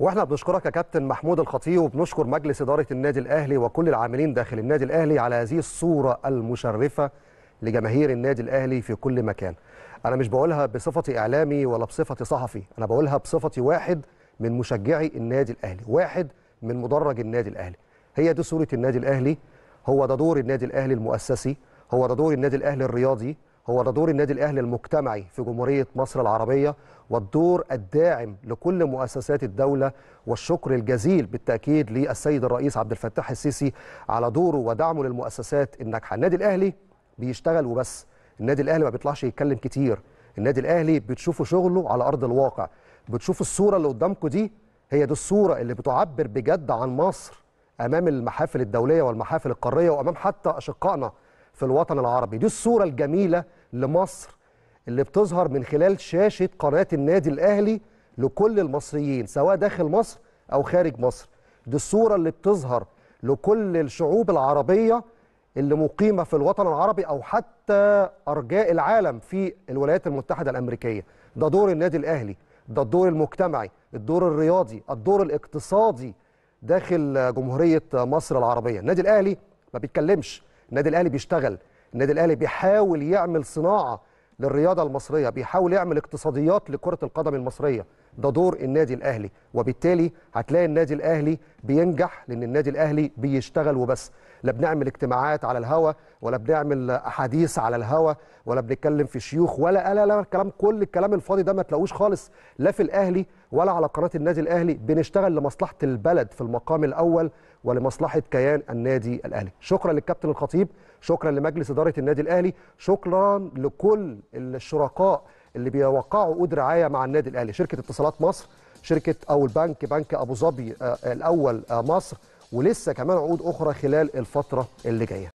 واحنا بنشكرك يا كابتن محمود الخطيب وبنشكر مجلس اداره النادي الاهلي وكل العاملين داخل النادي الاهلي على هذه الصوره المشرفه لجماهير النادي الاهلي في كل مكان. انا مش بقولها بصفتي اعلامي ولا بصفتي صحفي، انا بقولها بصفتي واحد من مشجعي النادي الاهلي، واحد من مدرج النادي الاهلي. هي دي صوره النادي الاهلي، هو ده دور النادي الاهلي المؤسسي، هو ده دور النادي الاهلي الرياضي، هو ده دور النادي الاهلي المجتمعي في جمهوريه مصر العربيه والدور الداعم لكل مؤسسات الدوله والشكر الجزيل بالتاكيد للسيد الرئيس عبد الفتاح السيسي على دوره ودعمه للمؤسسات الناجحه، النادي الاهلي بيشتغل وبس، النادي الاهلي ما بيطلعش يتكلم كتير، النادي الاهلي بتشوفوا شغله على ارض الواقع، بتشوفوا الصوره اللي قدامكم دي هي دي الصوره اللي بتعبر بجد عن مصر امام المحافل الدوليه والمحافل القاريه وامام حتى اشقائنا في الوطن العربي، دي الصوره الجميله لمصر اللي بتظهر من خلال شاشة قناة النادي الأهلي لكل المصريين سواء داخل مصر أو خارج مصر دي الصورة اللي بتظهر لكل الشعوب العربية اللي مقيمة في الوطن العربي أو حتى أرجاء العالم في الولايات المتحدة الأمريكية ده دور النادي الأهلي ده الدور المجتمعي الدور الرياضي الدور الاقتصادي داخل جمهورية مصر العربية النادي الأهلي ما بيتكلمش النادي الأهلي بيشتغل النادي الاهلي بيحاول يعمل صناعه للرياضه المصريه بيحاول يعمل اقتصاديات لكره القدم المصريه ده دور النادي الاهلي وبالتالي هتلاقي النادي الاهلي بينجح لان النادي الاهلي بيشتغل وبس لا بنعمل اجتماعات على الهوا ولا بنعمل احاديث على الهوا ولا بنتكلم في شيوخ ولا لا لا الكلام كل الكلام الفاضي ده ما تلاقوش خالص لا في الاهلي ولا على قناه النادي الاهلي بنشتغل لمصلحه البلد في المقام الاول ولمصلحه كيان النادي الاهلي شكرا للكابتن الخطيب شكرا لمجلس اداره النادي الاهلي شكرا لكل الشركاء اللي بيوقعوا عقود رعايه مع النادي الاهلي شركه اتصالات مصر شركه او البنك بنك ابو ظبي آه، الاول آه، مصر ولسه كمان عقود اخرى خلال الفتره اللي جايه